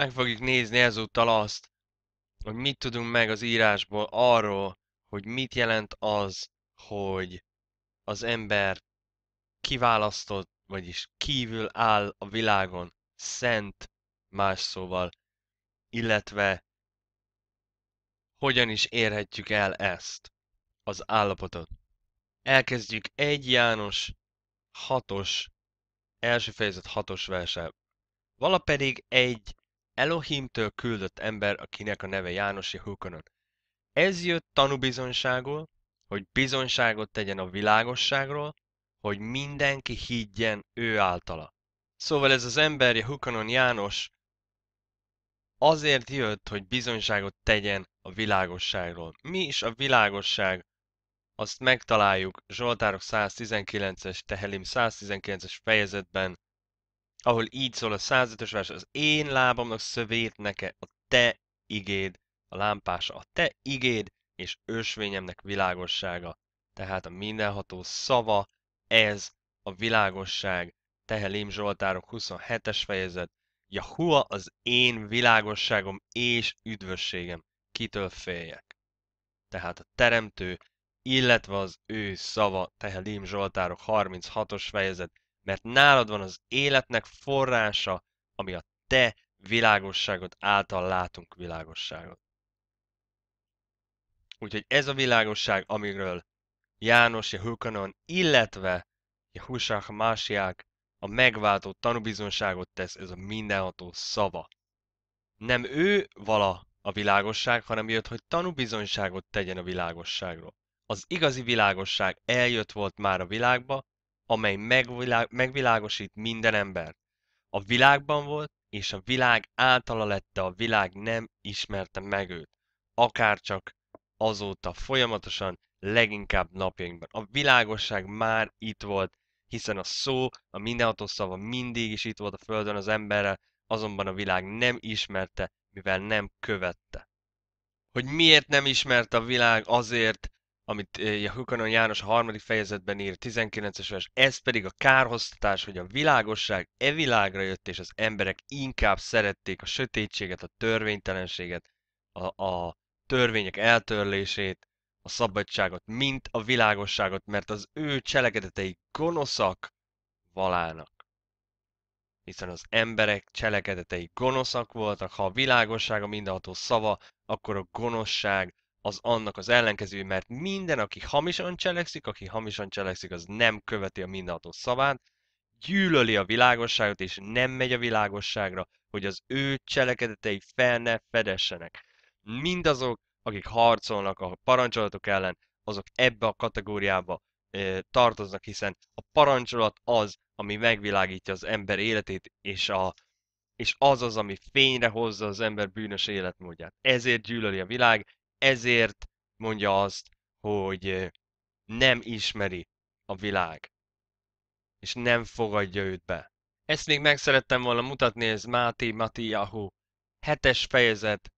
Meg fogjuk nézni ezúttal azt, hogy mit tudunk meg az írásból arról, hogy mit jelent az, hogy az ember kiválasztott, vagyis kívül áll a világon, szent más szóval, illetve hogyan is érhetjük el ezt, az állapotot. Elkezdjük 1 János 6-os, első fejezet 6-os verse. Vala pedig egy Elohimtől küldött ember, akinek a neve János Jehukönön. Ez jött tanúbizonságul, hogy bizonyságot tegyen a világosságról, hogy mindenki higgyen ő általa. Szóval ez az ember Jehukanon János azért jött, hogy bizonyságot tegyen a világosságról. Mi is a világosság? Azt megtaláljuk Zsoltárok 119-es, Tehelim 119-es fejezetben, ahol így szól a 105-ös vers, az én lábamnak szövét neke a te igéd, a lámpása a te igéd, és ösvényemnek világossága. Tehát a mindenható szava, ez a világosság. Tehelém Zsoltárok 27-es fejezet. Jahua az én világosságom és üdvösségem. Kitől féljek? Tehát a teremtő, illetve az ő szava, Tehelém Zsoltárok 36-os fejezet mert nálad van az életnek forrása, ami a te világosságod által látunk világosságot. Úgyhogy ez a világosság, amiről János Jehukanon, illetve Jehusach Másiák a megváltó tanúbizonságot tesz, ez a mindenható szava. Nem ő vala a világosság, hanem jött, hogy tanúbizonyságot tegyen a világosságról. Az igazi világosság eljött volt már a világba, amely megvilá- megvilágosít minden ember. A világban volt, és a világ általa lett, a világ nem ismerte meg őt. Akárcsak azóta folyamatosan, leginkább napjainkban. A világosság már itt volt, hiszen a szó, a mindenható szava mindig is itt volt a Földön az emberrel, azonban a világ nem ismerte, mivel nem követte. Hogy miért nem ismerte a világ? Azért, amit Hukanon eh, János a harmadik fejezetben ír, 19-es vers, ez pedig a kárhoztatás, hogy a világosság e világra jött, és az emberek inkább szerették a sötétséget, a törvénytelenséget, a, a törvények eltörlését, a szabadságot, mint a világosságot, mert az ő cselekedetei gonoszak valának. Hiszen az emberek cselekedetei gonoszak voltak, ha a világosság a mindenható szava, akkor a gonoszság az annak az ellenkező, mert minden, aki hamisan cselekszik, aki hamisan cselekszik, az nem követi a mindenható szavát, gyűlöli a világosságot, és nem megy a világosságra, hogy az ő cselekedetei fel ne fedessenek. Mindazok, akik harcolnak a parancsolatok ellen, azok ebbe a kategóriába e, tartoznak, hiszen a parancsolat az, ami megvilágítja az ember életét, és, a, és az az, ami fényre hozza az ember bűnös életmódját. Ezért gyűlöli a világ, ezért mondja azt, hogy nem ismeri a világ, és nem fogadja őt be. Ezt még meg szerettem volna mutatni, ez Máté Matiahu, 7-es fejezet,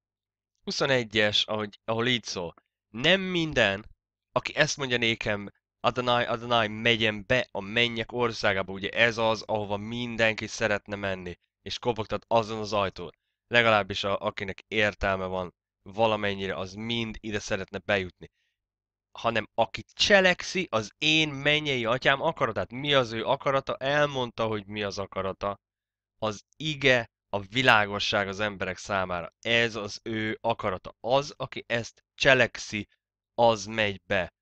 21-es, ahogy, ahol így szól. Nem minden, aki ezt mondja nékem, Adonai, Adonai, megyen be a mennyek országába, ugye ez az, ahova mindenki szeretne menni, és kopogtat azon az ajtót, Legalábbis a, akinek értelme van valamennyire, az mind ide szeretne bejutni. Hanem aki cselekszi, az én mennyei atyám akaratát. Mi az ő akarata? Elmondta, hogy mi az akarata. Az ige a világosság az emberek számára. Ez az ő akarata. Az, aki ezt cselekszi, az megy be.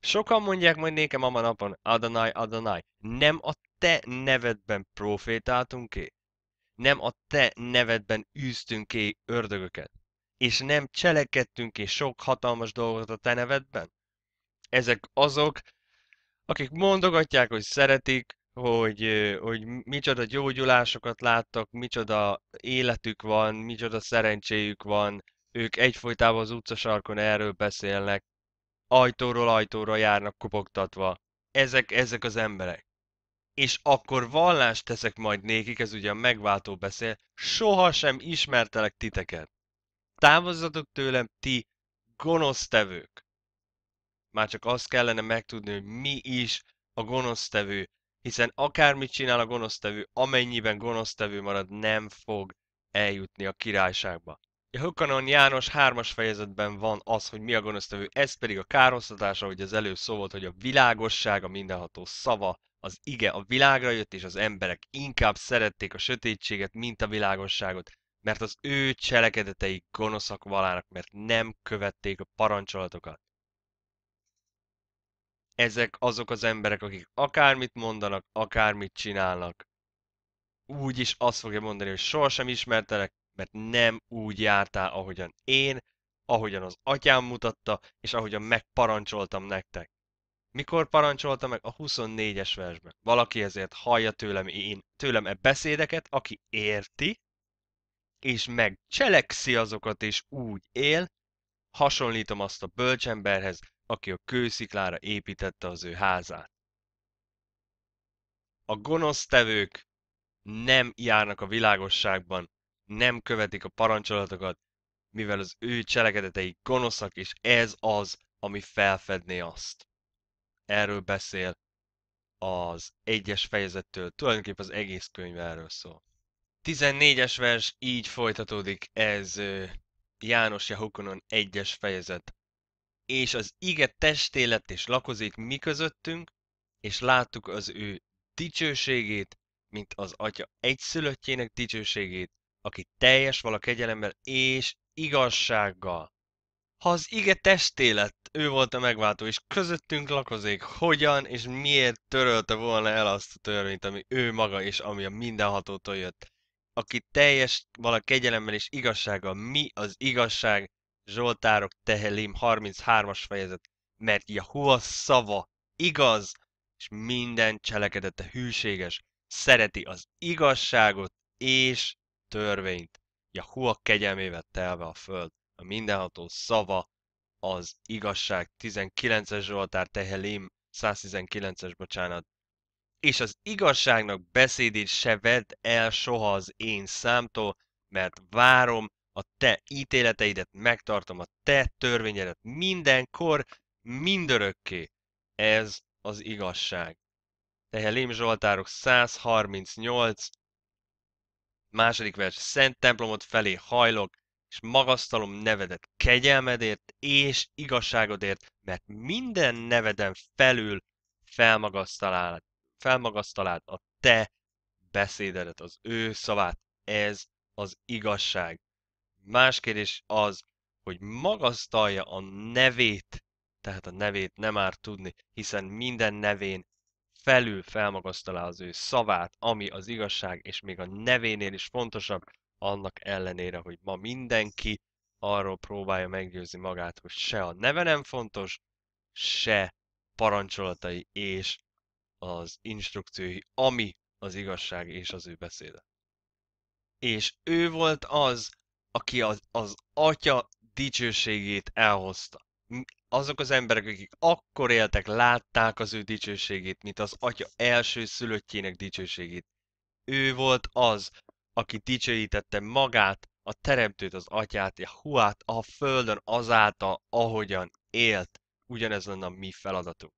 Sokan mondják majd nékem a napon, Adonai, Adonai, nem a te nevedben profétáltunk ki? Nem a te nevedben űztünk ki ördögöket? és nem cselekedtünk és sok hatalmas dolgot a te nevedben? Ezek azok, akik mondogatják, hogy szeretik, hogy, hogy micsoda gyógyulásokat láttak, micsoda életük van, micsoda szerencséjük van, ők egyfolytában az utcasarkon erről beszélnek, ajtóról ajtóra járnak kopogtatva. Ezek, ezek az emberek. És akkor vallást teszek majd nékik, ez ugyan megváltó beszél, sohasem ismertelek titeket. Távozzatok tőlem, ti gonosztevők! Már csak azt kellene megtudni, hogy mi is a gonosztevő, hiszen akármit csinál a gonosztevő, amennyiben gonosztevő marad, nem fog eljutni a királyságba. A Hökanon János 3-as fejezetben van az, hogy mi a gonosztevő, ez pedig a károsztatás, ahogy az előbb szó volt, hogy a világosság, a mindenható szava, az ige a világra jött, és az emberek inkább szerették a sötétséget, mint a világosságot, mert az ő cselekedetei gonoszak valának, mert nem követték a parancsolatokat. Ezek azok az emberek, akik akármit mondanak, akármit csinálnak, úgy is azt fogja mondani, hogy sohasem ismertelek, mert nem úgy jártál, ahogyan én, ahogyan az atyám mutatta, és ahogyan megparancsoltam nektek. Mikor parancsolta meg? A 24-es versben. Valaki ezért hallja tőlem én, tőlem e beszédeket, aki érti, és megcselekszi azokat, és úgy él, hasonlítom azt a bölcsemberhez, aki a kősziklára építette az ő házát. A gonosztevők nem járnak a világosságban, nem követik a parancsolatokat, mivel az ő cselekedetei gonoszak, és ez az, ami felfedné azt. Erről beszél az egyes fejezettől, tulajdonképpen az egész könyv erről szól. 14-es vers így folytatódik, ez János Jahokonon 1-es fejezet. És az ige testé lett és lakozik mi közöttünk, és láttuk az ő dicsőségét, mint az atya egyszülöttjének dicsőségét, aki teljes vala kegyelemmel és igazsággal. Ha az ige testé lett, ő volt a megváltó, és közöttünk lakozik, hogyan és miért törölte volna el azt a törvényt, ami ő maga és ami a mindenhatótól jött aki teljes vala kegyelemmel és igazsággal mi az igazság, Zsoltárok Tehelim 33-as fejezet, mert Jahua szava igaz, és minden cselekedete hűséges, szereti az igazságot és törvényt. Jahua kegyelmével telve a föld, a mindenható szava az igazság 19-es Zsoltár Tehelim 119-es bocsánat, és az igazságnak beszédét se vedd el soha az én számtól, mert várom a te ítéleteidet, megtartom a te törvényedet mindenkor, mindörökké. Ez az igazság. Lém Zsoltárok 138, második vers, Szent templomot felé hajlok, és magasztalom nevedet kegyelmedért és igazságodért, mert minden neveden felül felmagasztalálak felmagasztalád a te beszédedet, az ő szavát, ez az igazság. Más kérdés az, hogy magasztalja a nevét, tehát a nevét nem árt tudni, hiszen minden nevén felül felmagasztalá az ő szavát, ami az igazság, és még a nevénél is fontosabb, annak ellenére, hogy ma mindenki arról próbálja meggyőzni magát, hogy se a neve nem fontos, se parancsolatai és az instrukciói, ami az igazság és az ő beszéde. És ő volt az, aki az, az atya dicsőségét elhozta. Azok az emberek, akik akkor éltek, látták az ő dicsőségét, mint az atya első szülöttjének dicsőségét. Ő volt az, aki dicsőítette magát, a teremtőt, az atyát, a huát a földön azáltal, ahogyan élt. Ugyanez lenne a mi feladatunk.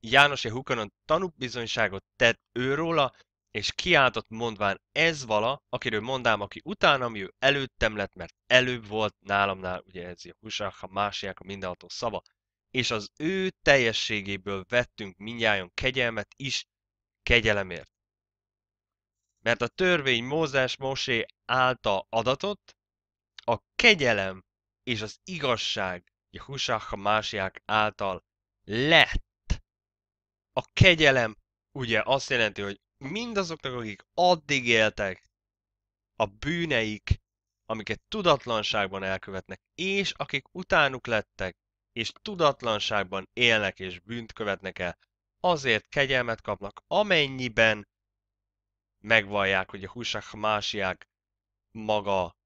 János E. Hukanon tanúbizonyságot tett róla, és kiáltott mondván ez vala, akiről mondám, aki utánam jő, előttem lett, mert előbb volt nálamnál, ugye ez a Husach, a másiak, a mindenható szava, és az ő teljességéből vettünk mindjárt kegyelmet is, kegyelemért. Mert a törvény Mózes Mosé által adatott, a kegyelem és az igazság Husach, a másiák által lett a kegyelem ugye azt jelenti, hogy mindazoknak, akik addig éltek, a bűneik, amiket tudatlanságban elkövetnek, és akik utánuk lettek, és tudatlanságban élnek és bűnt követnek el, azért kegyelmet kapnak, amennyiben megvallják, hogy a húsak másiák maga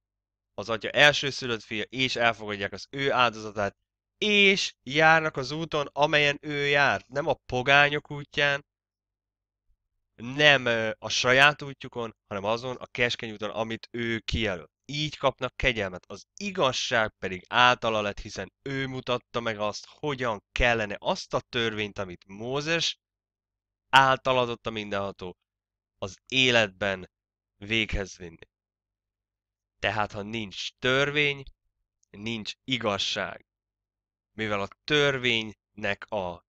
az atya elsőszülött fia, és elfogadják az ő áldozatát, és járnak az úton, amelyen ő járt, nem a pogányok útján, nem a saját útjukon, hanem azon a keskeny úton, amit ő kijelöl. Így kapnak kegyelmet. Az igazság pedig általa lett, hiszen ő mutatta meg azt, hogyan kellene azt a törvényt, amit Mózes által adott a mindenható, az életben véghez vinni. Tehát, ha nincs törvény, nincs igazság mivel a törvénynek a,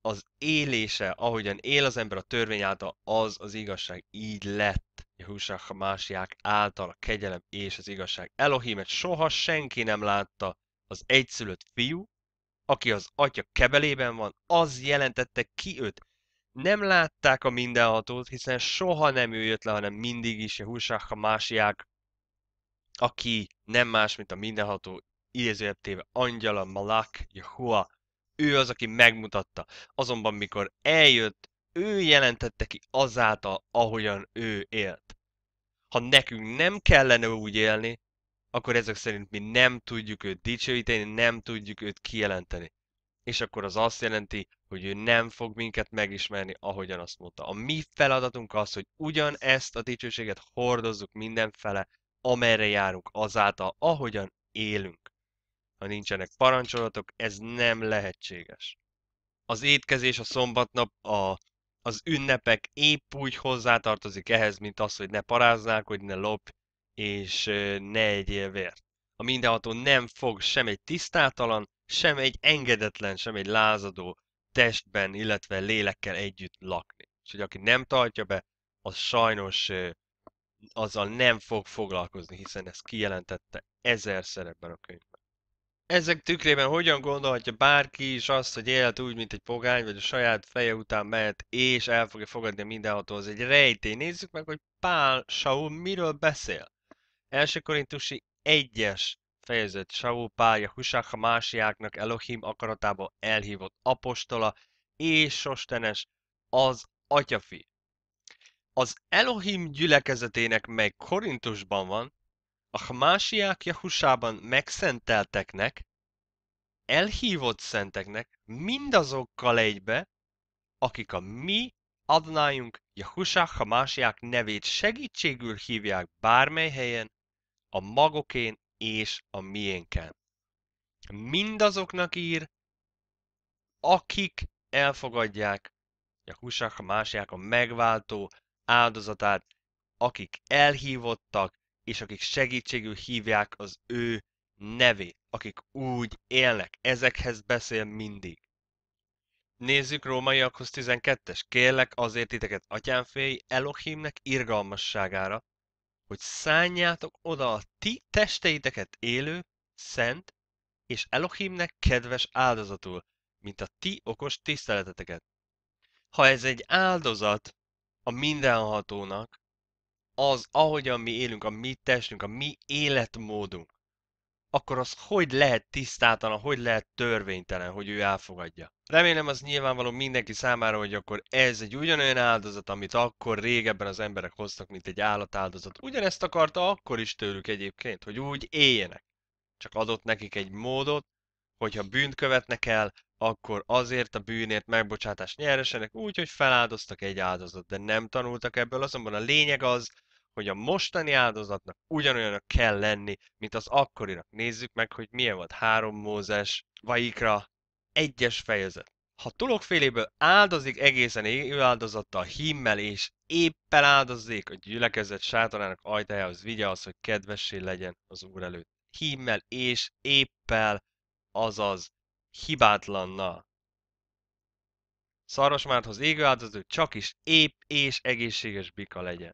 az élése, ahogyan él az ember a törvény által, az az igazság. Így lett Jehusá másiák által a kegyelem és az igazság. Elohimet soha senki nem látta az egyszülött fiú, aki az atya kebelében van, az jelentette ki őt. Nem látták a mindenhatót, hiszen soha nem ő jött le, hanem mindig is Jehusá másiák aki nem más, mint a mindenható idézőjeltéve angyala, Malak, Jehua, ő az, aki megmutatta. Azonban mikor eljött, ő jelentette ki azáltal, ahogyan ő élt. Ha nekünk nem kellene úgy élni, akkor ezek szerint mi nem tudjuk őt dicsőíteni, nem tudjuk őt kijelenteni. És akkor az azt jelenti, hogy ő nem fog minket megismerni, ahogyan azt mondta. A mi feladatunk az, hogy ugyanezt a dicsőséget hordozzuk mindenfele, amerre járunk azáltal, ahogyan élünk ha nincsenek parancsolatok, ez nem lehetséges. Az étkezés, a szombatnap, a, az ünnepek épp úgy hozzátartozik ehhez, mint az, hogy ne paráznák, hogy ne lopj, és ne egyél vért. A mindenható nem fog sem egy tisztátalan, sem egy engedetlen, sem egy lázadó testben, illetve lélekkel együtt lakni. És hogy aki nem tartja be, az sajnos azzal nem fog foglalkozni, hiszen ezt kijelentette ezer szerepben a könyv. Ezek tükrében hogyan gondolhatja bárki is azt, hogy élet úgy, mint egy pogány, vagy a saját feje után mehet, és el fogja fogadni mindenható, az egy rejtély. Nézzük meg, hogy Pál Saul miről beszél. Első korintusi 1-es fejezet Saul pálja Husáka másiáknak Elohim akaratába elhívott apostola és sostenes az atyafi. Az Elohim gyülekezetének, meg Korintusban van, a Hmásiák Jahusában megszentelteknek, elhívott szenteknek, mindazokkal egybe, akik a mi Adnájunk Jahusá Hamásiák nevét segítségül hívják bármely helyen, a magokén és a miénken. Mindazoknak ír, akik elfogadják Jahusá Hamásiák a megváltó áldozatát, akik elhívottak, és akik segítségül hívják az ő nevét, akik úgy élnek, ezekhez beszél mindig. Nézzük Rómaiakhoz 12-es. Kérlek azért titeket, atyámféi, Elohimnek irgalmasságára, hogy szálljátok oda a ti testeiteket élő, szent és Elohimnek kedves áldozatul, mint a ti okos tiszteleteteket. Ha ez egy áldozat a mindenhatónak, az, ahogyan mi élünk, a mi testünk, a mi életmódunk, akkor az hogy lehet tisztátalan, hogy lehet törvénytelen, hogy ő elfogadja. Remélem az nyilvánvaló mindenki számára, hogy akkor ez egy ugyanolyan áldozat, amit akkor régebben az emberek hoztak, mint egy állatáldozat. Ugyanezt akarta akkor is tőlük egyébként, hogy úgy éljenek. Csak adott nekik egy módot, hogyha bűnt követnek el, akkor azért a bűnért megbocsátást nyeresenek, úgy, hogy feláldoztak egy áldozat, de nem tanultak ebből. Azonban a lényeg az, hogy a mostani áldozatnak ugyanolyanak kell lenni, mint az akkorinak. Nézzük meg, hogy milyen volt három Mózes, Vaikra, egyes fejezet. Ha féléből áldozik egészen élő áldozattal, himmel és éppen áldozzék, a gyülekezet sátorának ajtajához vigye az, hogy kedvessé legyen az Úr előtt. Himmel és éppel, azaz hibátlannal. Szarvasmárthoz égő áldozó, csak is épp és egészséges bika legyen.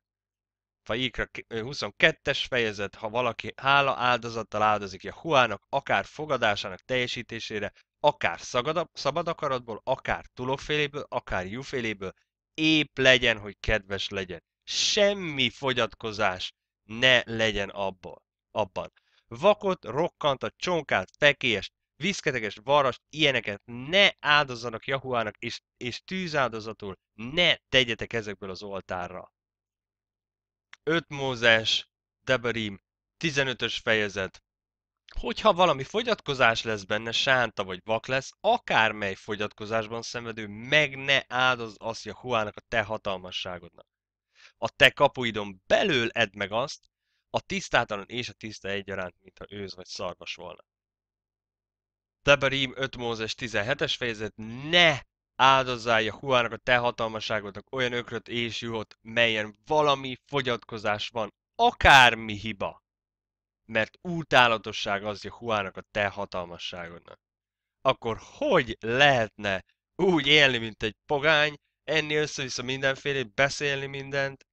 Ikra 22-es fejezet, ha valaki hála áldozattal áldozik Jahuának, akár fogadásának teljesítésére, akár szagada, szabad akaratból, akár tuloféléből, akár júféléből, épp legyen, hogy kedves legyen. Semmi fogyatkozás ne legyen abból, abban. Vakot, a csonkát, fekélyest, viszketeges varast, ilyeneket ne áldozzanak Jahuának, és, és tűzáldozatul ne tegyetek ezekből az oltárra. 5 Mózes, Deberim, 15-ös fejezet. Hogyha valami fogyatkozás lesz benne, sánta vagy vak lesz, akármely fogyatkozásban szenvedő, meg ne áldoz azt Jahuának a te hatalmasságodnak. A te kapuidon belül edd meg azt, a tisztátalan és a tiszta egyaránt, mint őz vagy szarvas volna. Deberim 5 Mózes 17-es fejezet, ne áldozzál Huának a te hatalmaságodnak olyan ökröt és juhot, melyen valami fogyatkozás van, akármi hiba. Mert útállatosság az Huának a te hatalmasságodnak. Akkor hogy lehetne úgy élni, mint egy pogány, enni össze-vissza mindenfélét, beszélni mindent,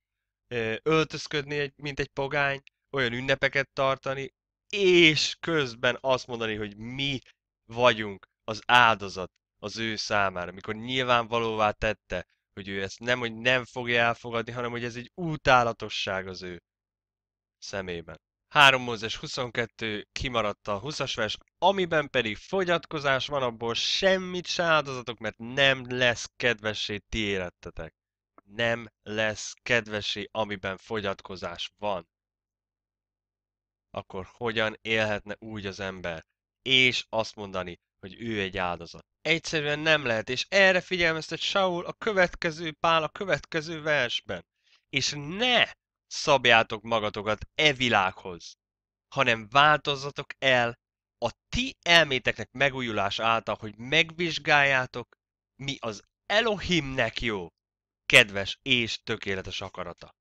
öltözködni, mint egy pogány, olyan ünnepeket tartani, és közben azt mondani, hogy mi vagyunk az áldozat az ő számára, mikor nyilvánvalóvá tette, hogy ő ezt nem, hogy nem fogja elfogadni, hanem hogy ez egy útálatosság az ő szemében. 3 Mózes 22 kimaradt a 20-as vers, amiben pedig fogyatkozás van, abból semmit se áldozatok, mert nem lesz kedvesé ti érettetek. Nem lesz kedvesé, amiben fogyatkozás van. Akkor hogyan élhetne úgy az ember? És azt mondani, hogy ő egy áldozat. Egyszerűen nem lehet, és erre figyelmeztet Saul a következő pál a következő versben. És ne szabjátok magatokat e világhoz, hanem változzatok el a ti elméteknek megújulás által, hogy megvizsgáljátok, mi az Elohimnek jó, kedves és tökéletes akarata.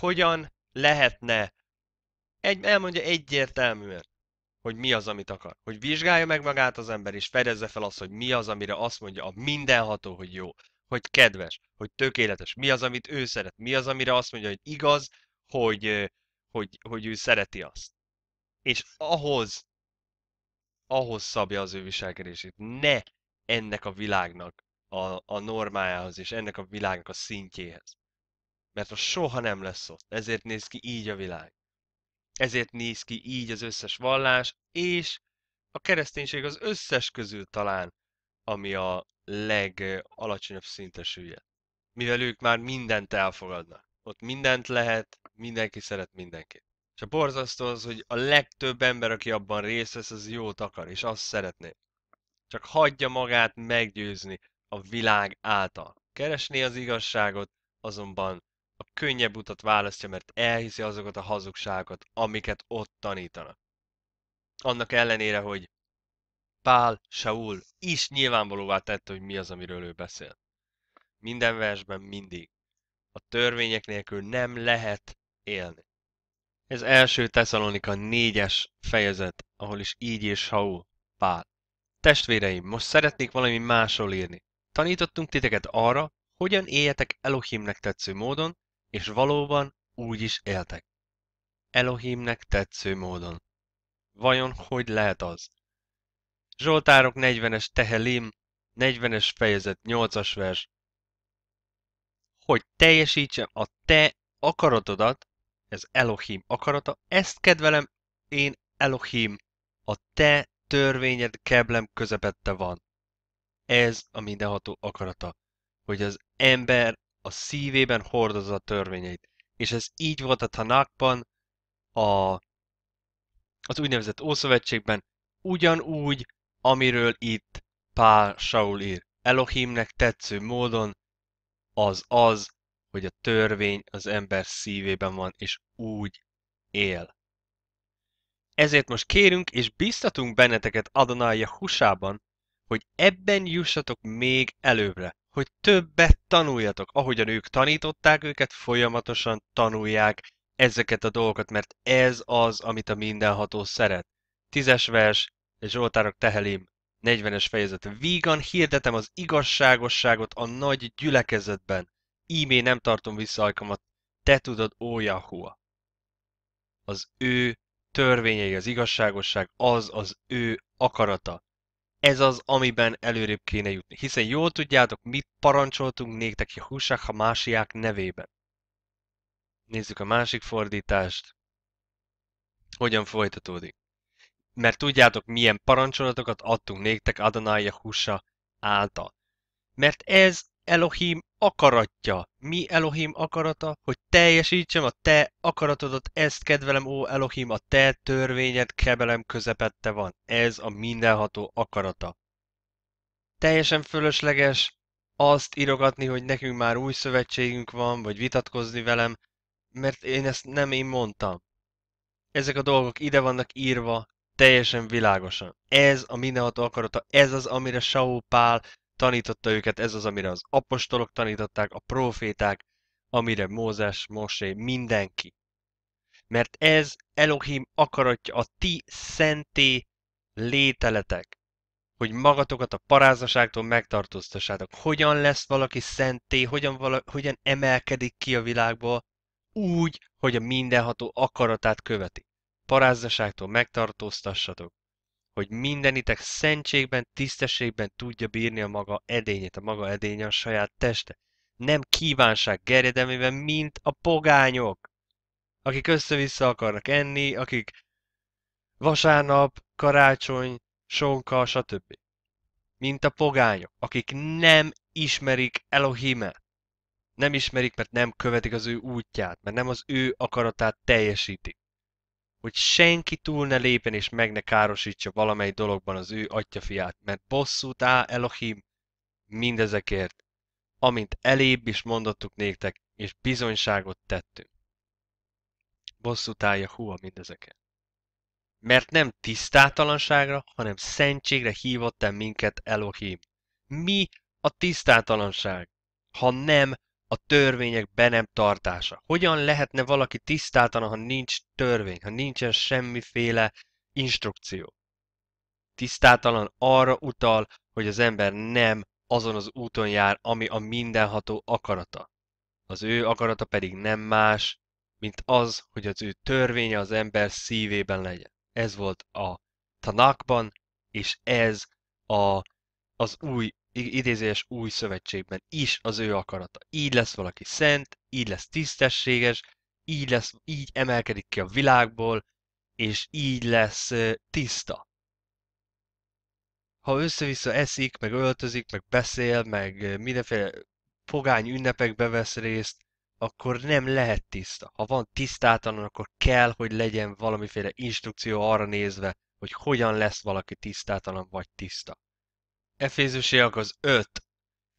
Hogyan lehetne, egy, elmondja egyértelműen, hogy mi az, amit akar. Hogy vizsgálja meg magát az ember, és fedezze fel azt, hogy mi az, amire azt mondja a mindenható, hogy jó, hogy kedves, hogy tökéletes, mi az, amit ő szeret, mi az, amire azt mondja, hogy igaz, hogy, hogy, hogy ő szereti azt. És ahhoz, ahhoz szabja az ő viselkedését. Ne ennek a világnak a, a normájához, és ennek a világnak a szintjéhez. Mert az soha nem lesz ott. Ezért néz ki így a világ ezért néz ki így az összes vallás, és a kereszténység az összes közül talán, ami a legalacsonyabb szintesülje. Mivel ők már mindent elfogadnak. Ott mindent lehet, mindenki szeret mindenkit. És a borzasztó az, hogy a legtöbb ember, aki abban részt vesz, az jót akar, és azt szeretné. Csak hagyja magát meggyőzni a világ által. Keresné az igazságot, azonban a könnyebb utat választja, mert elhiszi azokat a hazugságokat, amiket ott tanítanak. Annak ellenére, hogy Pál, Saul is nyilvánvalóvá tette, hogy mi az, amiről ő beszél. Minden versben mindig. A törvények nélkül nem lehet élni. Ez első Tesszalonika négyes fejezet, ahol is így és Saul, Pál. Testvéreim, most szeretnék valami másról írni. Tanítottunk titeket arra, hogyan éljetek Elohimnek tetsző módon, és valóban úgy is éltek. Elohimnek tetsző módon. Vajon hogy lehet az? Zsoltárok 40-es Tehelim, 40-es fejezet, 8-as vers. Hogy teljesítsem a te akaratodat, ez Elohim akarata, ezt kedvelem én Elohim, a te törvényed keblem közepette van. Ez a mindenható akarata, hogy az ember a szívében hordozza a törvényeit. És ez így volt a Tanákban, a, az úgynevezett Ószövetségben, ugyanúgy, amiről itt Pál Saul ír. Elohimnek tetsző módon az az, hogy a törvény az ember szívében van, és úgy él. Ezért most kérünk és biztatunk benneteket Adonai Husában, hogy ebben jussatok még előbbre, hogy többet tanuljatok. Ahogyan ők tanították őket, folyamatosan tanulják ezeket a dolgokat, mert ez az, amit a mindenható szeret. Tízes vers, Zsoltárok Tehelim, 40-es fejezet. Vígan hirdetem az igazságosságot a nagy gyülekezetben. Ímé nem tartom vissza ajkamat. Te tudod, ó Yahua. Az ő törvényei, az igazságosság, az az ő akarata ez az, amiben előrébb kéne jutni. Hiszen jól tudjátok, mit parancsoltunk néktek Jahusák ha másiák nevében. Nézzük a másik fordítást. Hogyan folytatódik? Mert tudjátok, milyen parancsolatokat adtunk néktek Adonai Jahusa által. Mert ez Elohim akaratja, mi Elohim akarata, hogy teljesítsem a te akaratodat, ezt kedvelem, ó Elohim, a te törvényed kebelem közepette van. Ez a mindenható akarata. Teljesen fölösleges azt írogatni, hogy nekünk már új szövetségünk van, vagy vitatkozni velem, mert én ezt nem én mondtam. Ezek a dolgok ide vannak írva, teljesen világosan. Ez a mindenható akarata, ez az, amire Saul Pál tanította őket, ez az, amire az apostolok tanították, a proféták, amire Mózes, Mosé, mindenki. Mert ez Elohim akaratja a ti szenté lételetek, hogy magatokat a parázaságtól megtartóztassátok. Hogyan lesz valaki szenté, hogyan, vala, hogyan emelkedik ki a világból, úgy, hogy a mindenható akaratát követi. Parázaságtól megtartóztassatok hogy mindenitek szentségben, tisztességben tudja bírni a maga edényét, a maga edénye a saját teste. Nem kívánság gerjedelmében, mint a pogányok, akik össze-vissza akarnak enni, akik vasárnap, karácsony, sonka, stb. Mint a pogányok, akik nem ismerik Elohimet. Nem ismerik, mert nem követik az ő útját, mert nem az ő akaratát teljesítik hogy senki túl ne lépjen és meg ne károsítsa valamely dologban az ő atyafiát, mert bosszút áll Elohim mindezekért, amint elébb is mondottuk néktek, és bizonyságot tettünk. Bosszút állja Hua mindezeket. Mert nem tisztátalanságra, hanem szentségre hívott el minket Elohim. Mi a tisztátalanság, ha nem a törvények be nem tartása. Hogyan lehetne valaki tisztáltan, ha nincs törvény, ha nincsen semmiféle instrukció? Tisztátalan arra utal, hogy az ember nem azon az úton jár, ami a mindenható akarata. Az ő akarata pedig nem más, mint az, hogy az ő törvénye az ember szívében legyen. Ez volt a Tanakban, és ez a, az új idézés új szövetségben is az ő akarata. Így lesz valaki szent, így lesz tisztességes, így lesz, így emelkedik ki a világból, és így lesz tiszta. Ha össze-vissza eszik, meg öltözik, meg beszél, meg mindenféle pogány ünnepekbe vesz részt, akkor nem lehet tiszta. Ha van tisztátalan, akkor kell, hogy legyen valamiféle instrukció arra nézve, hogy hogyan lesz valaki tisztátalan vagy tiszta. Efézusiak az 5.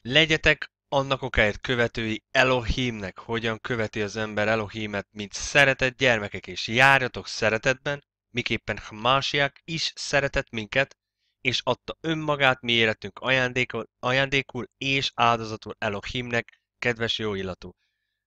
Legyetek annak okáért követői Elohimnek, hogyan követi az ember Elohimet, mint szeretett gyermekek, és járjatok szeretetben, miképpen másiak is szeretett minket, és adta önmagát mi életünk ajándékul, ajándékul és áldozatul Elohimnek, kedves jó illatú.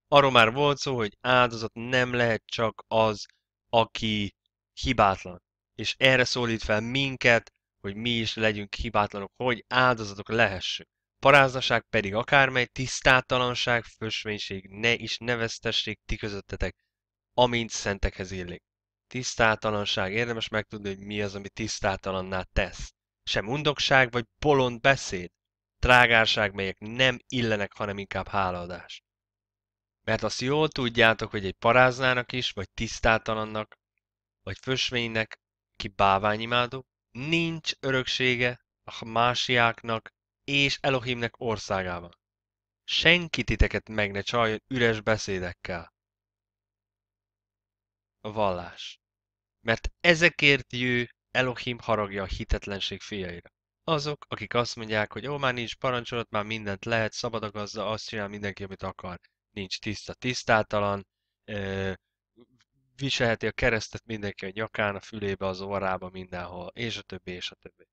Arról már volt szó, hogy áldozat nem lehet csak az, aki hibátlan. És erre szólít fel minket, hogy mi is legyünk hibátlanok, hogy áldozatok lehessünk. Paráznaság pedig akármely tisztátalanság, fösvénység ne is neveztessék ti közöttetek, amint szentekhez illik. Tisztátalanság, érdemes megtudni, hogy mi az, ami tisztátalanná tesz. Sem undokság vagy bolond beszéd, trágárság, melyek nem illenek, hanem inkább hálaadás. Mert azt jól tudjátok, hogy egy paráznának is, vagy tisztátalannak, vagy fösvénynek, ki báványimádó, nincs öröksége a másiáknak és Elohimnek országában. Senki titeket meg ne csaljon üres beszédekkel. A vallás. Mert ezekért jő Elohim haragja a hitetlenség fiaira. Azok, akik azt mondják, hogy ó, már nincs parancsolat, már mindent lehet, szabad a gazda, azt csinál mindenki, amit akar. Nincs tiszta, tisztátalan, viselheti a keresztet mindenki a nyakán, a fülébe, az orrába, mindenhol, és a többi, és a többi.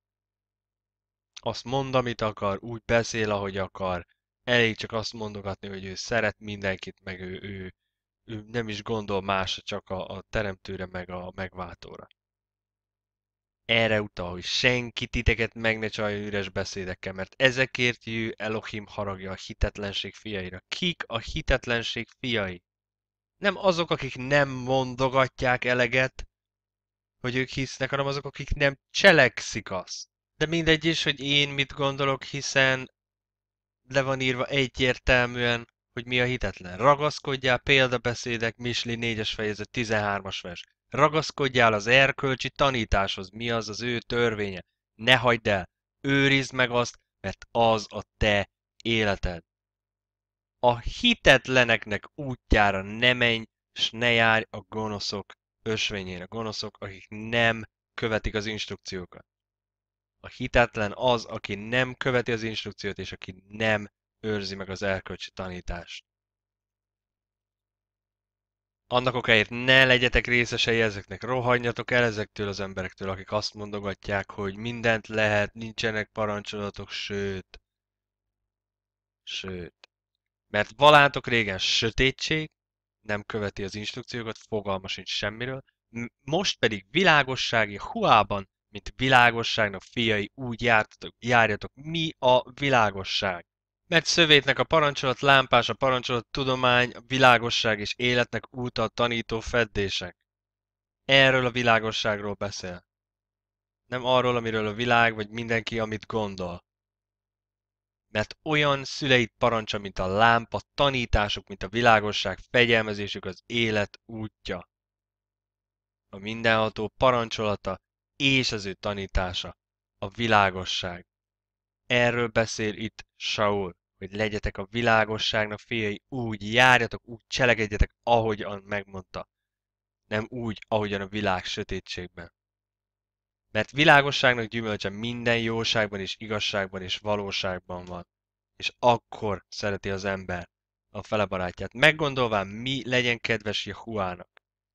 Azt mond, amit akar, úgy beszél, ahogy akar, elég csak azt mondogatni, hogy ő szeret mindenkit, meg ő, ő, ő nem is gondol másra, csak a, a teremtőre, meg a megváltóra. Erre utal, hogy senki titeket meg ne csaljon üres beszédekkel, mert ezekért jő Elohim haragja a hitetlenség fiaira. Kik a hitetlenség fiai? nem azok, akik nem mondogatják eleget, hogy ők hisznek, hanem azok, akik nem cselekszik azt. De mindegy is, hogy én mit gondolok, hiszen le van írva egyértelműen, hogy mi a hitetlen. Ragaszkodjál példabeszédek, Misli 4-es fejezet 13-as vers. Ragaszkodjál az erkölcsi tanításhoz, mi az az ő törvénye. Ne hagyd el, őrizd meg azt, mert az a te életed a hitetleneknek útjára ne menj, és ne járj a gonoszok ösvényén, a gonoszok, akik nem követik az instrukciókat. A hitetlen az, aki nem követi az instrukciót, és aki nem őrzi meg az elkölcsi tanítást. Annak okáért ne legyetek részesei ezeknek, rohanjatok el ezektől az emberektől, akik azt mondogatják, hogy mindent lehet, nincsenek parancsolatok, sőt, sőt, mert valátok régen sötétség, nem követi az instrukciókat, fogalma sincs semmiről, most pedig világossági huában, mint világosságnak fiai, úgy jártatok, járjatok. Mi a világosság? Mert szövétnek a parancsolat, lámpás a parancsolat, tudomány, világosság és életnek úta a tanító feddések. Erről a világosságról beszél. Nem arról, amiről a világ, vagy mindenki, amit gondol mert olyan szüleit parancsa, mint a lámpa, tanításuk, mint a világosság, fegyelmezésük az élet útja. A mindenható parancsolata és az ő tanítása, a világosság. Erről beszél itt Saul, hogy legyetek a világosságnak fiai, úgy járjatok, úgy cselekedjetek, ahogyan megmondta. Nem úgy, ahogyan a világ sötétségben. Mert világosságnak gyümölcse minden jóságban és igazságban és valóságban van. És akkor szereti az ember a fele barátját. Meggondolván, mi legyen kedves Jehuának.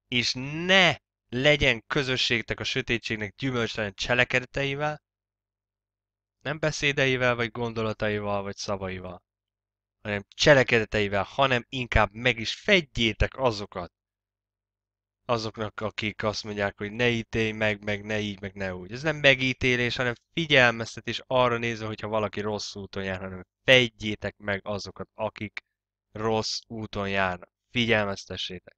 És ne legyen közösségtek a sötétségnek gyümölcstelen cselekedeteivel, nem beszédeivel, vagy gondolataival, vagy szavaival, hanem cselekedeteivel, hanem inkább meg is fedjétek azokat, azoknak, akik azt mondják, hogy ne ítélj meg, meg ne így, meg ne úgy. Ez nem megítélés, hanem figyelmeztetés arra nézve, hogyha valaki rossz úton jár, hanem fedjétek meg azokat, akik rossz úton járnak. Figyelmeztessétek.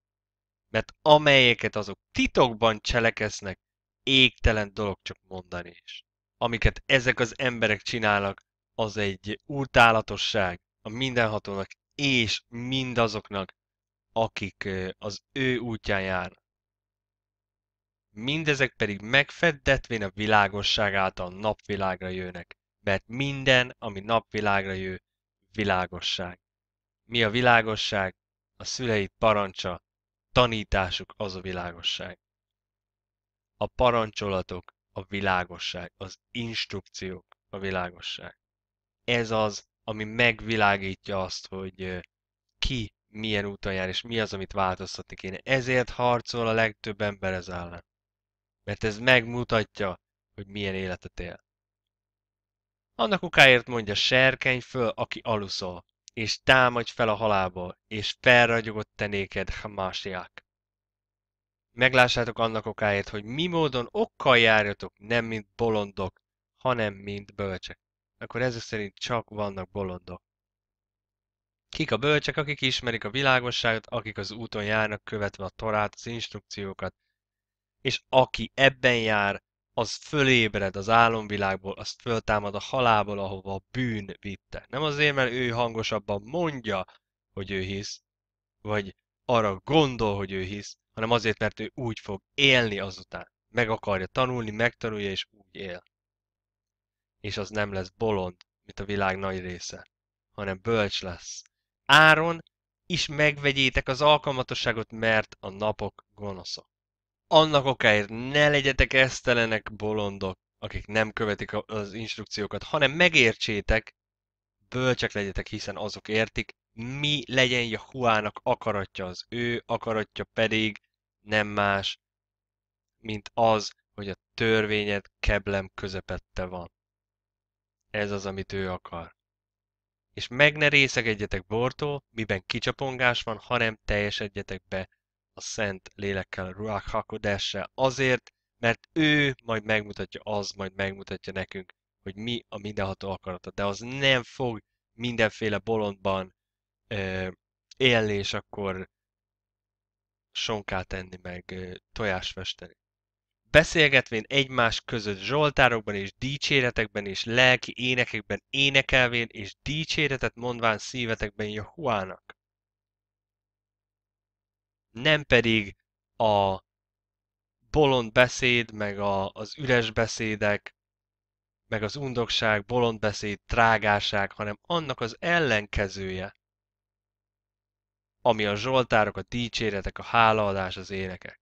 Mert amelyeket azok titokban cselekesznek, égtelen dolog csak mondani is. Amiket ezek az emberek csinálnak, az egy utálatosság a mindenhatónak és mindazoknak, akik az ő útján jár mindezek pedig megfeddetvén a világosság által napvilágra jönnek, mert minden, ami napvilágra jő, világosság. Mi a világosság? A szüleid parancsa, tanításuk az a világosság. A parancsolatok a világosság, az instrukciók a világosság. Ez az, ami megvilágítja azt, hogy ki milyen úton jár, és mi az, amit változtatni kéne. Ezért harcol a legtöbb ember ez ellen mert ez megmutatja, hogy milyen életet él. Annak okáért mondja, serkeny föl, aki aluszol, és támadj fel a halálból, és felragyogott te néked, Hamásiák. Meglássátok annak okáért, hogy mi módon okkal járjatok, nem mint bolondok, hanem mint bölcsek. Akkor ezek szerint csak vannak bolondok. Kik a bölcsek, akik ismerik a világosságot, akik az úton járnak, követve a torát, az instrukciókat, és aki ebben jár, az fölébred az álomvilágból, az föltámad a halálból, ahova a bűn vitte. Nem azért, mert ő hangosabban mondja, hogy ő hisz, vagy arra gondol, hogy ő hisz, hanem azért, mert ő úgy fog élni azután. Meg akarja tanulni, megtanulja, és úgy él. És az nem lesz bolond, mint a világ nagy része, hanem bölcs lesz. Áron is megvegyétek az alkalmatosságot, mert a napok gonoszok annak okáért ne legyetek esztelenek bolondok, akik nem követik az instrukciókat, hanem megértsétek, bölcsek legyetek, hiszen azok értik, mi legyen Jahuának akaratja az ő akaratja pedig nem más, mint az, hogy a törvényed keblem közepette van. Ez az, amit ő akar. És meg ne részegedjetek bortól, miben kicsapongás van, hanem teljesedjetek be a szent lélekkel, Ruach azért, mert ő majd megmutatja, az majd megmutatja nekünk, hogy mi a mindenható akarata, de az nem fog mindenféle bolondban ö, élni, és akkor sonkát enni, meg ö, tojás festeni. Beszélgetvén egymás között zsoltárokban és dicséretekben és lelki énekekben énekelvén és dicséretet mondván szívetekben Jehuának nem pedig a bolond beszéd, meg a, az üres beszédek, meg az undokság, bolond beszéd, trágáság, hanem annak az ellenkezője, ami a zsoltárok, a dicséretek, a hálaadás, az énekek.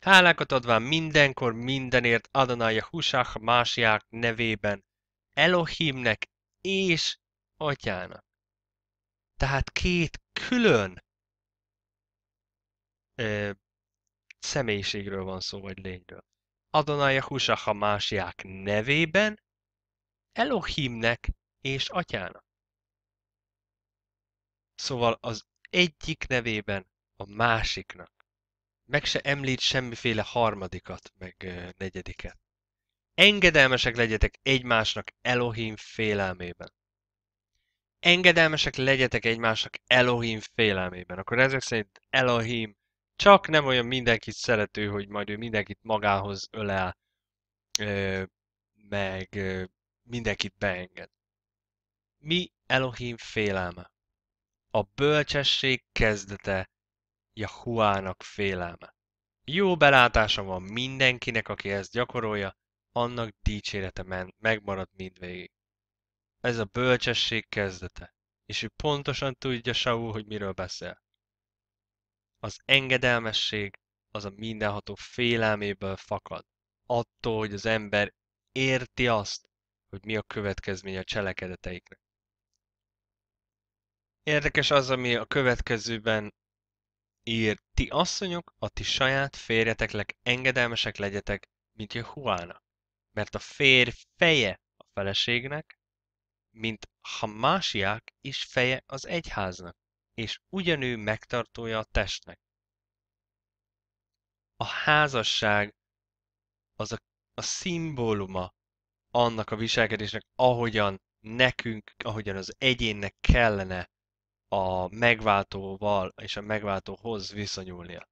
Hálákat adván mindenkor mindenért Adonai Husach Másiák nevében, Elohimnek és Atyának. Tehát két külön ö, személyiségről van szó, vagy lényről. Adonai Husa Hamásiák nevében, Elohimnek és atyának. Szóval az egyik nevében a másiknak. Meg se említ semmiféle harmadikat, meg ö, negyediket. Engedelmesek legyetek egymásnak Elohim félelmében. Engedelmesek legyetek egymásnak Elohim félelmében. Akkor ezek szerint Elohim csak nem olyan mindenkit szerető, hogy majd ő mindenkit magához ölel, meg mindenkit beenged. Mi Elohim félelme? A bölcsesség kezdete Jahuának félelme. Jó belátása van mindenkinek, aki ezt gyakorolja, annak dicsérete men, megmarad mindvégig. Ez a bölcsesség kezdete, és ő pontosan tudja Saul, hogy miről beszél. Az engedelmesség az a mindenható félelméből fakad. Attól, hogy az ember érti azt, hogy mi a következménye a cselekedeteiknek. Érdekes az, ami a következőben ír, ti asszonyok, a ti saját férjeteknek engedelmesek legyetek, mint Jehuának. Mert a férj feje a feleségnek, mint másiák is feje az egyháznak és ugyanő megtartója a testnek. A házasság az a, a szimbóluma annak a viselkedésnek, ahogyan nekünk, ahogyan az egyénnek kellene a megváltóval és a megváltóhoz viszonyulnia.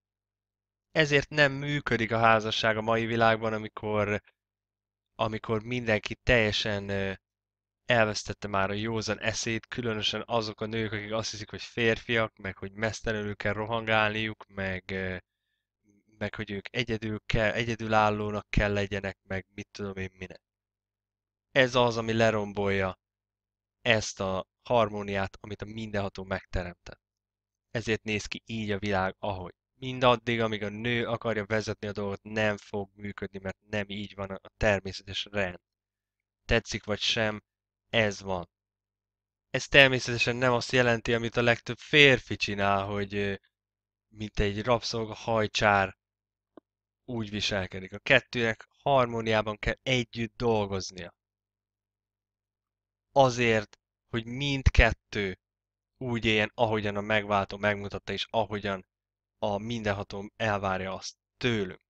Ezért nem működik a házasság a mai világban, amikor, amikor mindenki teljesen elvesztette már a józan eszét, különösen azok a nők, akik azt hiszik, hogy férfiak, meg hogy mesztelenül kell rohangálniuk, meg, meg hogy ők egyedül kell, egyedülállónak kell legyenek, meg mit tudom én minek. Ez az, ami lerombolja ezt a harmóniát, amit a mindenható megteremtett. Ezért néz ki így a világ, ahogy. Mindaddig, amíg a nő akarja vezetni a dolgot, nem fog működni, mert nem így van a természetes rend. Tetszik vagy sem, ez van. Ez természetesen nem azt jelenti, amit a legtöbb férfi csinál, hogy mint egy rabszolga hajcsár úgy viselkedik. A kettőnek harmóniában kell együtt dolgoznia. Azért, hogy mindkettő úgy éljen, ahogyan a megváltó megmutatta, és ahogyan a mindenható elvárja azt tőlünk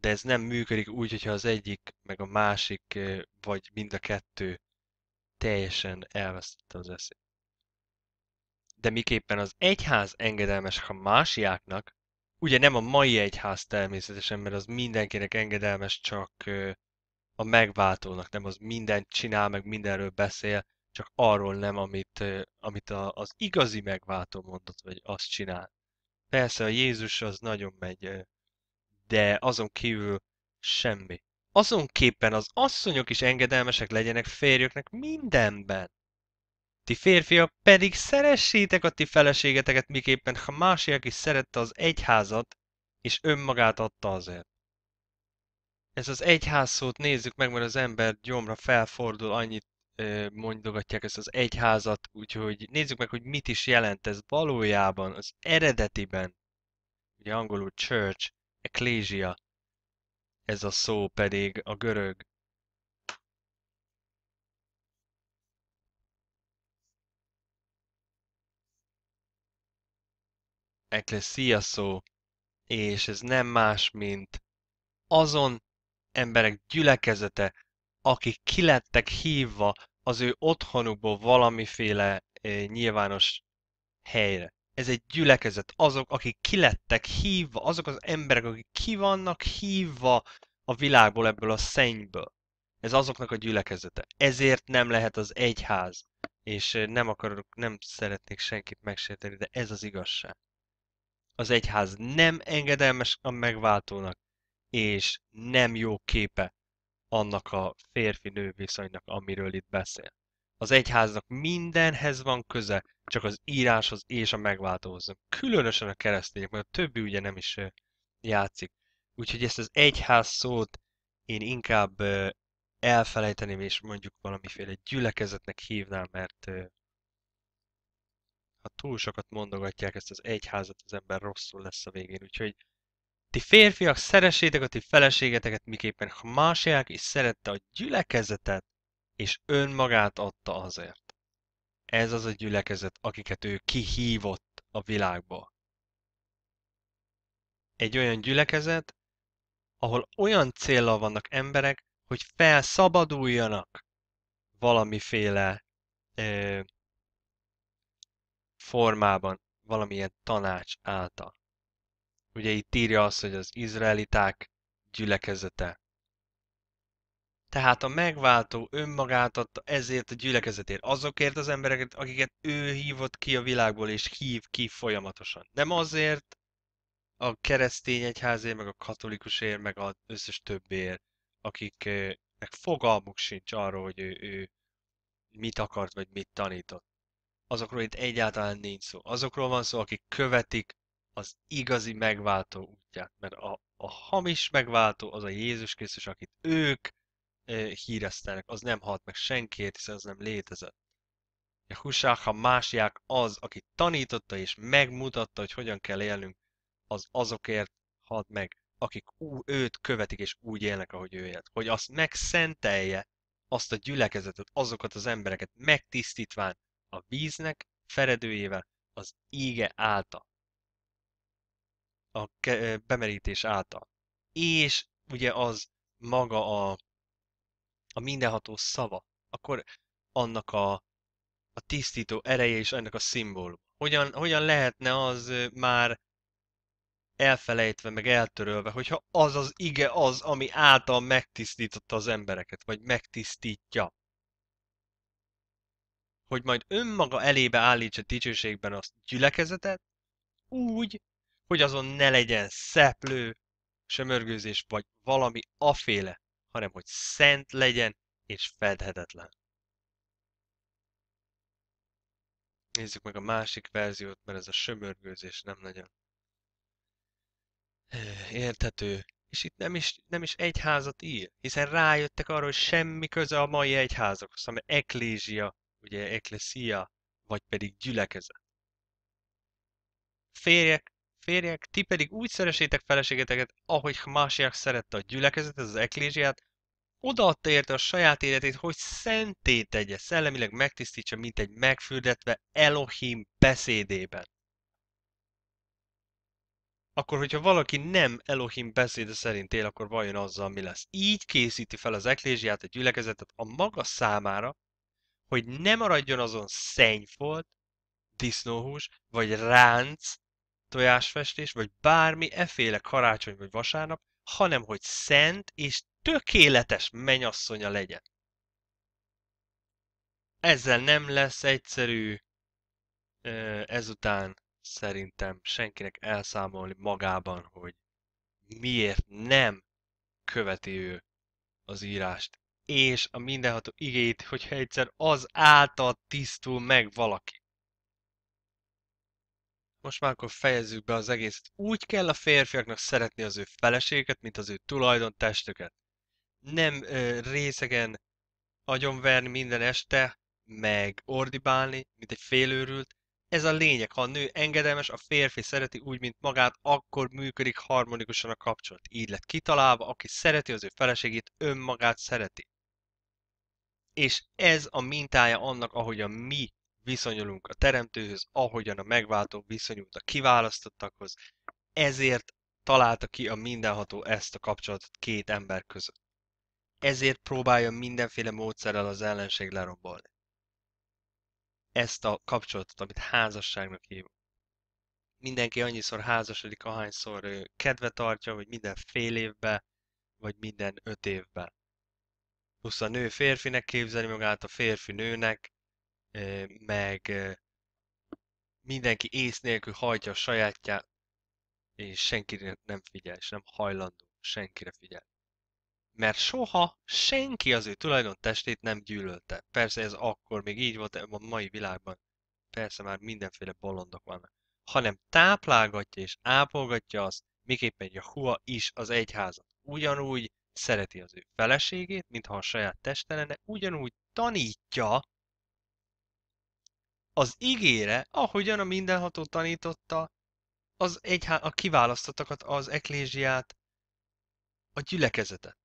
de ez nem működik úgy, hogyha az egyik, meg a másik, vagy mind a kettő teljesen elvesztette az eszét. De miképpen az egyház engedelmes a másiáknak, ugye nem a mai egyház természetesen, mert az mindenkinek engedelmes, csak a megváltónak, nem az mindent csinál, meg mindenről beszél, csak arról nem, amit, amit a, az igazi megváltó mondott, vagy azt csinál. Persze a Jézus az nagyon megy de azon kívül semmi. Azonképpen az asszonyok is engedelmesek legyenek férjöknek mindenben. Ti férfiak pedig szeressétek a ti feleségeteket, miképpen Hamásiak is szerette az egyházat, és önmagát adta azért. Ez az egyház szót nézzük meg, mert az ember gyomra felfordul, annyit mondogatják ezt az egyházat, úgyhogy nézzük meg, hogy mit is jelent ez valójában, az eredetiben, ugye angolul church, eklézsia, ez a szó pedig a görög eklesszia szó, és ez nem más, mint azon emberek gyülekezete, akik kilettek hívva az ő otthonukból valamiféle eh, nyilvános helyre ez egy gyülekezet. Azok, akik kilettek hívva, azok az emberek, akik ki vannak hívva a világból, ebből a szennyből. Ez azoknak a gyülekezete. Ezért nem lehet az egyház. És nem akarok, nem szeretnék senkit megsérteni, de ez az igazság. Az egyház nem engedelmes a megváltónak, és nem jó képe annak a férfi-nő viszonynak, amiről itt beszél. Az egyháznak mindenhez van köze, csak az íráshoz és a megváltóhoz. Különösen a keresztények, mert a többi ugye nem is játszik. Úgyhogy ezt az egyház szót én inkább elfelejteném, és mondjuk valamiféle gyülekezetnek hívnám, mert ha túl sokat mondogatják ezt az egyházat, az ember rosszul lesz a végén. Úgyhogy ti férfiak, szeressétek a ti feleségeteket, miképpen ha másják és szerette a gyülekezetet, és önmagát adta azért. Ez az a gyülekezet, akiket ő kihívott a világba. Egy olyan gyülekezet, ahol olyan célral vannak emberek, hogy felszabaduljanak valamiféle ö, formában, valamilyen tanács által. Ugye itt írja azt, hogy az izraeliták gyülekezete tehát a megváltó önmagát adta ezért a gyülekezetért, azokért az embereket, akiket ő hívott ki a világból, és hív ki folyamatosan. Nem azért a keresztény egyházért, meg a katolikusért, meg az összes többért, akiknek fogalmuk sincs arról, hogy ő, ő mit akart, vagy mit tanított. Azokról itt egyáltalán nincs szó. Azokról van szó, akik követik az igazi megváltó útját, mert a, a hamis megváltó az a Jézus Krisztus, akit ők híresztelnek, az nem halt meg senkit, hiszen az nem létezett. ha Másják az, aki tanította és megmutatta, hogy hogyan kell élnünk, az azokért halt meg, akik őt követik és úgy élnek, ahogy ő élt. Hogy azt megszentelje, azt a gyülekezetet, azokat az embereket megtisztítván a víznek, feredőjével, az íge által. A bemerítés által. És ugye az maga a a mindenható szava, akkor annak a, a tisztító ereje és ennek a szimbólum. Hogyan, hogyan lehetne az már elfelejtve, meg eltörölve, hogyha az az ige az, ami által megtisztította az embereket, vagy megtisztítja. Hogy majd önmaga elébe állítsa dicsőségben azt gyülekezetet, úgy, hogy azon ne legyen szeplő, sömörgőzés, vagy valami aféle, hanem hogy szent legyen és fedhetetlen. Nézzük meg a másik verziót, mert ez a sömörgőzés nem nagyon eh, érthető. És itt nem is, nem is egyházat ír, hiszen rájöttek arra, hogy semmi köze a mai egyházakhoz, hanem eklézia, ugye eklesia, vagy pedig gyülekezet. Férjek, férjek, ti pedig úgy szeresétek feleségeteket, ahogy másiak szerette a gyülekezetet, az eklésiát, odaadta érte a saját életét, hogy szenté tegye, szellemileg megtisztítsa, mint egy megfürdetve Elohim beszédében. Akkor, hogyha valaki nem Elohim beszéde szerint él, akkor vajon azzal mi lesz? Így készíti fel az eklésiát, a gyülekezetet a maga számára, hogy ne maradjon azon szennyfolt, disznóhús vagy ránc, tojásfestés, vagy bármi eféle karácsony vagy vasárnap, hanem hogy szent és tökéletes menyasszonya legyen. Ezzel nem lesz egyszerű ezután szerintem senkinek elszámolni magában, hogy miért nem követi ő az írást, és a mindenható igét, hogyha egyszer az által tisztul meg valaki most már akkor fejezzük be az egészet. Úgy kell a férfiaknak szeretni az ő feleséget, mint az ő tulajdon testüket. Nem ö, részegen agyonverni minden este, meg ordibálni, mint egy félőrült. Ez a lényeg, ha a nő engedelmes, a férfi szereti úgy, mint magát, akkor működik harmonikusan a kapcsolat. Így lett kitalálva, aki szereti az ő feleségét, önmagát szereti. És ez a mintája annak, ahogy a mi viszonyulunk a teremtőhöz, ahogyan a megváltó viszonyult a kiválasztottakhoz, ezért találta ki a mindenható ezt a kapcsolatot két ember között. Ezért próbálja mindenféle módszerrel az ellenség lerombolni. Ezt a kapcsolatot, amit házasságnak hívunk. Mindenki annyiszor házasodik, ahányszor kedve tartja, vagy minden fél évben, vagy minden öt évben. Plusz a nő férfinek képzeli magát, a férfi nőnek, meg mindenki ész nélkül hajtja a sajátját, és senkire nem figyel, és nem hajlandó senkire figyel. Mert soha senki az ő tulajdon testét nem gyűlölte. Persze ez akkor még így volt a mai világban. Persze már mindenféle bolondok vannak. Hanem táplálgatja és ápolgatja azt, miképpen Jahua is az egyházat. Ugyanúgy szereti az ő feleségét, mintha a saját teste lenne, ugyanúgy tanítja az igére, ahogyan a mindenható tanította, az egyhá- a kiválasztottakat, az eklésiát, a gyülekezetet.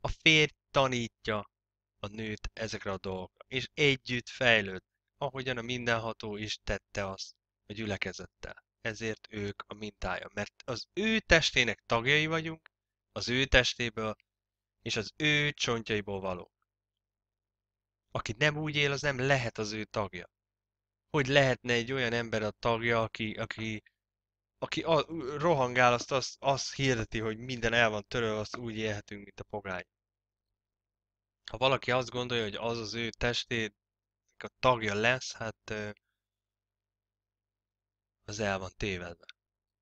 A férj tanítja a nőt ezekre a dolgokra, és együtt fejlőd, ahogyan a mindenható is tette azt a gyülekezettel. Ezért ők a mintája, mert az ő testének tagjai vagyunk, az ő testéből és az ő csontjaiból való. Aki nem úgy él, az nem lehet az ő tagja hogy lehetne egy olyan ember a tagja, aki, aki, aki a, rohangál, azt, azt, azt hirdeti, hogy minden el van törölve, azt úgy élhetünk, mint a pogány. Ha valaki azt gondolja, hogy az az ő testét a tagja lesz, hát az el van tévedve.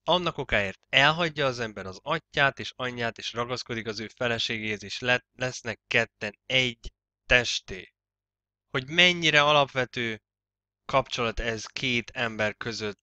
Annak okáért elhagyja az ember az atyát és anyját, és ragaszkodik az ő feleségéhez, és lesznek ketten egy testé. Hogy mennyire alapvető kapcsolat ez két ember között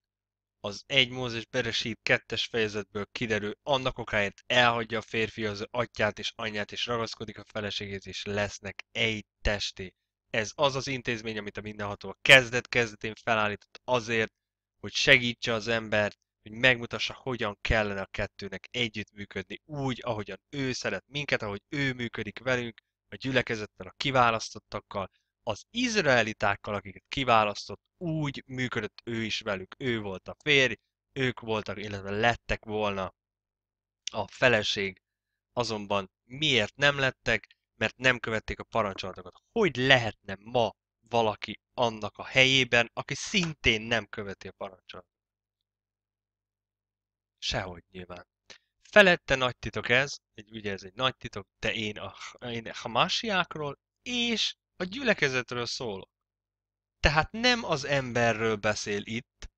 az egy Mózes Beresít kettes fejezetből kiderül, annak okáért elhagyja a férfi az atyát és anyját, és ragaszkodik a feleségét, és lesznek egy testé. Ez az az intézmény, amit a mindenható a kezdet-kezdetén felállított azért, hogy segítse az embert, hogy megmutassa, hogyan kellene a kettőnek együttműködni, úgy, ahogyan ő szeret minket, ahogy ő működik velünk, a gyülekezettel, a kiválasztottakkal, az izraelitákkal, akiket kiválasztott, úgy működött ő is velük. Ő volt a férj, ők voltak, illetve lettek volna a feleség, azonban miért nem lettek, mert nem követték a parancsolatokat. Hogy lehetne ma valaki annak a helyében, aki szintén nem követi a parancsolatokat? Sehogy nyilván. Felette nagy titok ez, egy, ugye ez egy nagy titok, de én a én Hamásiákról és a gyülekezetről szól. Tehát nem az emberről beszél itt,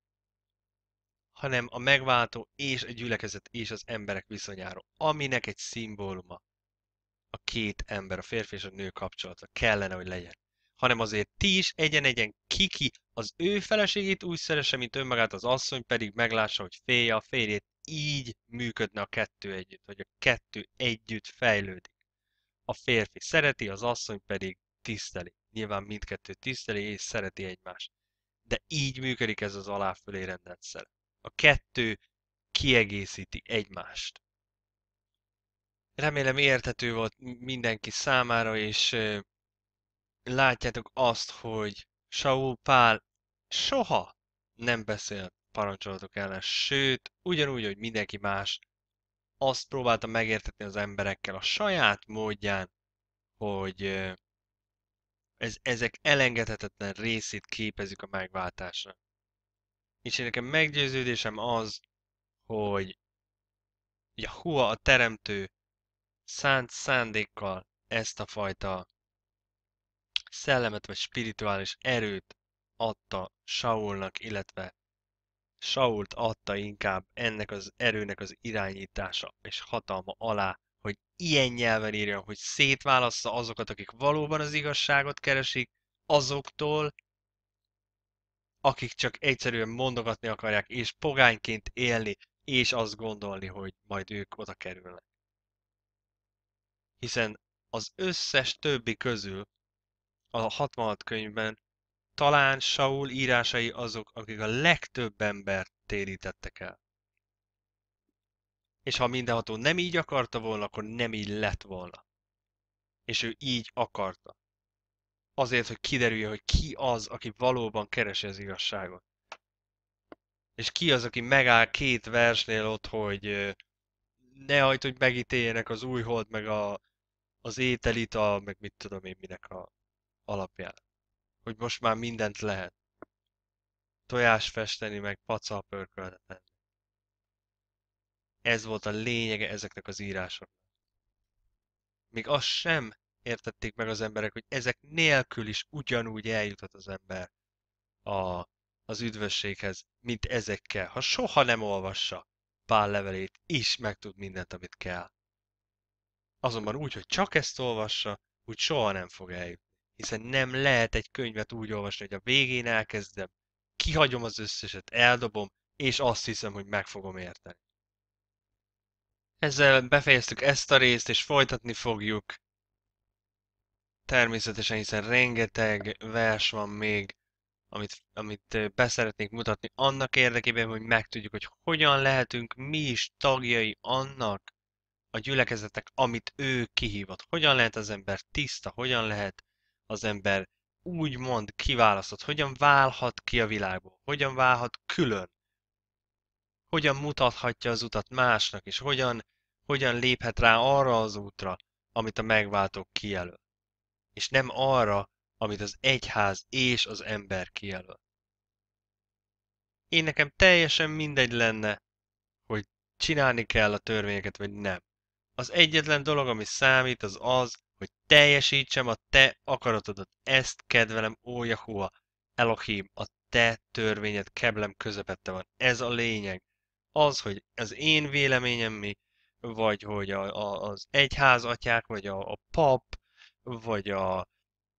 hanem a megváltó és a gyülekezet és az emberek viszonyáról, aminek egy szimbóluma a két ember, a férfi és a nő kapcsolata kellene, hogy legyen. Hanem azért ti is egyen-egyen kiki az ő feleségét úgy szeresse, mint önmagát, az asszony pedig meglássa, hogy félje a férjét. Így működne a kettő együtt, vagy a kettő együtt fejlődik. A férfi szereti, az asszony pedig tiszteli. Nyilván mindkettő tiszteli és szereti egymást. De így működik ez az aláfölé rendelt szerep. A kettő kiegészíti egymást. Remélem érthető volt mindenki számára, és látjátok azt, hogy Saul Pál soha nem beszél parancsolatok ellen, sőt, ugyanúgy, hogy mindenki más, azt próbáltam megértetni az emberekkel a saját módján, hogy ez, ezek elengedhetetlen részét képezik a megváltásra. És én nekem meggyőződésem az, hogy Hua a teremtő szánt szándékkal ezt a fajta szellemet vagy spirituális erőt adta Saulnak, illetve Sault adta inkább ennek az erőnek az irányítása és hatalma alá, ilyen nyelven írjon, hogy szétválassza azokat, akik valóban az igazságot keresik, azoktól, akik csak egyszerűen mondogatni akarják, és pogányként élni, és azt gondolni, hogy majd ők oda kerülnek. Hiszen az összes többi közül a 66 könyvben talán Saul írásai azok, akik a legtöbb embert térítettek el. És ha mindenható nem így akarta volna, akkor nem így lett volna. És ő így akarta. Azért, hogy kiderüljön, hogy ki az, aki valóban keresi az igazságot. És ki az, aki megáll két versnél ott, hogy ne hagyd, hogy megítéljenek az hold, meg a, az ételit, a, meg mit tudom én minek a alapján. Hogy most már mindent lehet. Tojás festeni, meg pacal pörköltetni. Ez volt a lényege ezeknek az írásoknak. Még azt sem értették meg az emberek, hogy ezek nélkül is ugyanúgy eljuthat az ember a, az üdvösséghez, mint ezekkel. Ha soha nem olvassa Pál levelét, is megtud mindent, amit kell. Azonban úgy, hogy csak ezt olvassa, úgy soha nem fog eljutni. Hiszen nem lehet egy könyvet úgy olvasni, hogy a végén elkezdem, kihagyom az összeset, eldobom, és azt hiszem, hogy meg fogom érteni. Ezzel befejeztük ezt a részt, és folytatni fogjuk. Természetesen, hiszen rengeteg vers van még, amit, amit beszeretnék mutatni annak érdekében, hogy megtudjuk, hogy hogyan lehetünk mi is tagjai annak a gyülekezetek, amit ő kihívott. Hogyan lehet az ember tiszta, hogyan lehet az ember úgymond kiválasztott, hogyan válhat ki a világból, hogyan válhat külön hogyan mutathatja az utat másnak, és hogyan, hogyan léphet rá arra az útra, amit a megváltók kijelöl, és nem arra, amit az egyház és az ember kijelöl. Én nekem teljesen mindegy lenne, hogy csinálni kell a törvényeket, vagy nem. Az egyetlen dolog, ami számít, az az, hogy teljesítsem a te akaratodat. Ezt kedvelem, ó Jahua, Elohim, a te törvényed keblem közepette van. Ez a lényeg az, hogy az én véleményem mi, vagy hogy a, a, az atyák, vagy a, a pap, vagy a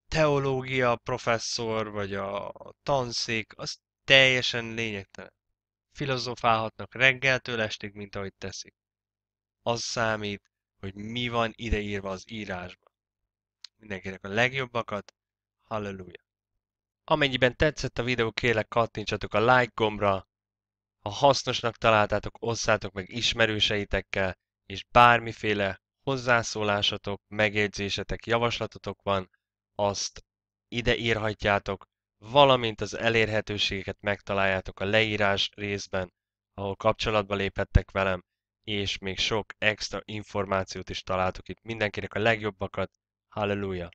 teológia professzor, vagy a tanszék, az teljesen lényegtelen. Filozofálhatnak reggeltől estig, mint ahogy teszik. Az számít, hogy mi van ideírva az írásban. Mindenkinek a legjobbakat, halleluja! Amennyiben tetszett a videó, kérlek kattintsatok a like gombra, ha hasznosnak találtátok, osszátok meg ismerőseitekkel, és bármiféle hozzászólásatok, megjegyzésetek, javaslatotok van, azt ide írhatjátok, valamint az elérhetőségeket megtaláljátok a leírás részben, ahol kapcsolatba léphettek velem, és még sok extra információt is találtok itt. Mindenkinek a legjobbakat, halleluja!